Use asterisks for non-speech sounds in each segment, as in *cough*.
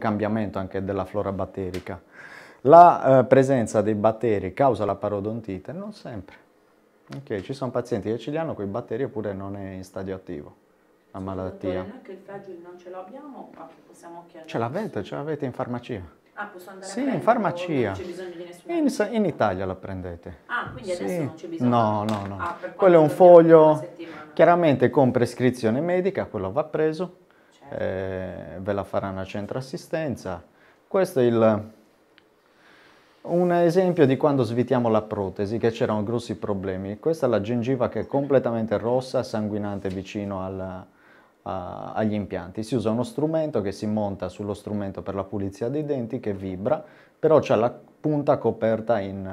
cambiamento anche della flora batterica. La eh, presenza dei batteri causa la parodontite? Non sempre. Okay, ci sono pazienti che ce li hanno con i batteri oppure non è in stadio attivo la sì, malattia. Dottore, noi che il fragile non ce l'abbiamo, ma possiamo chiedere. Ce l'avete, ce l'avete in farmacia. Ah, posso andare sì, a Sì, in farmacia. In, in, Italia la prendete. Ah, quindi adesso non c'è bisogno. No, no, no. Ah, Quello è un foglio. Chiaramente con prescrizione medica, quello va preso eh, ve la faranno a centro assistenza. Questo è il, un esempio di quando svitiamo la protesi, che c'erano grossi problemi. Questa è la gengiva che è completamente rossa, sanguinante vicino al, a, agli impianti. Si usa uno strumento che si monta sullo strumento per la pulizia dei denti, che vibra, però c'è la punta coperta in,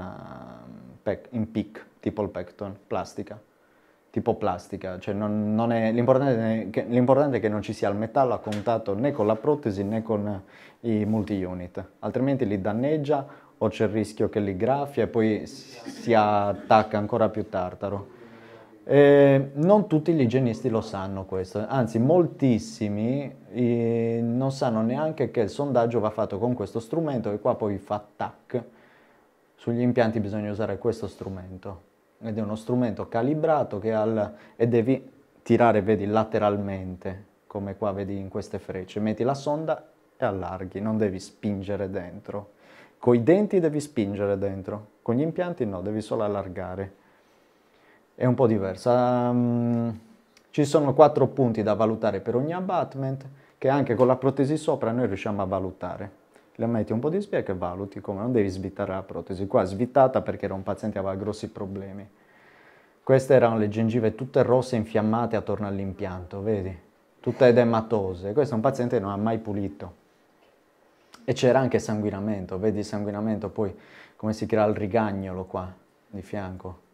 eh, in PIC, tipo il pecton, plastica tipo plastica, cioè l'importante, è, è che non ci sia il metallo a contatto né con la protesi né con i multi-unit, altrimenti li danneggia o c'è il rischio che li graffia e poi si attacca ancora più tartaro. Eh, non tutti gli igienisti lo sanno questo, anzi moltissimi eh, non sanno neanche che il sondaggio va fatto con questo strumento e qua poi fa tac, sugli impianti bisogna usare questo strumento ed è uno strumento calibrato che al, e devi tirare, vedi, lateralmente, come qua vedi in queste frecce. Metti la sonda e allarghi, non devi spingere dentro. Con i denti devi spingere dentro, con gli impianti no, devi solo allargare. È un po' diversa. Um, ci sono quattro punti da valutare per ogni abbatment che anche con la protesi sopra noi riusciamo a valutare le metti un po' di spia che valuti come, non devi svitare la protesi. Qua svitata perché era un paziente che aveva grossi problemi. Queste erano le gengive tutte rosse infiammate attorno all'impianto, vedi? Tutte edematose. Questo è un paziente che non ha mai pulito. E c'era anche sanguinamento, vedi il sanguinamento, poi come si crea il rigagnolo qua di fianco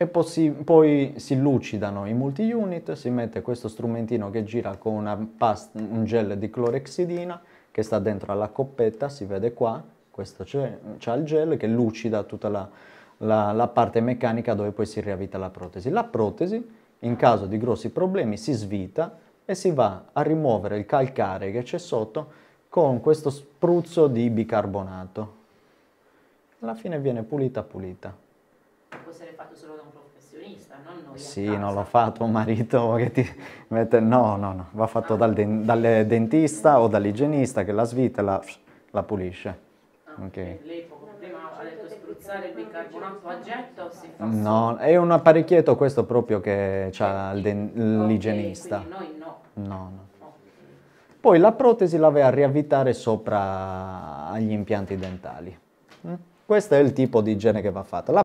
e poi si lucidano i multi-unit, si mette questo strumentino che gira con pasta, un gel di clorexidina che sta dentro alla coppetta, si vede qua, questo c'è il gel che lucida tutta la, la, la, parte meccanica dove poi si riavvita la protesi. La protesi in caso di grossi problemi si svita e si va a rimuovere il calcare che c'è sotto con questo spruzzo di bicarbonato. Alla fine viene pulita pulita può essere fatto solo da un professionista, non noi. Sì, non l'ho fatto un marito *laughs* che ti mette... No, no, no, va fatto ah. dal, de... dal, dentista o dall'igienista che la svita e la, la pulisce. Ah, okay. Lei poco prima ha detto spruzzare il bicarbonato a getto si fa No, solo. è un apparecchietto questo proprio che ha cioè, den... l'igienista. Okay, noi no. No, no. Poi la protesi la vai a riavvitare sopra agli impianti dentali. Mm? Questo è il tipo di igiene che va fatta.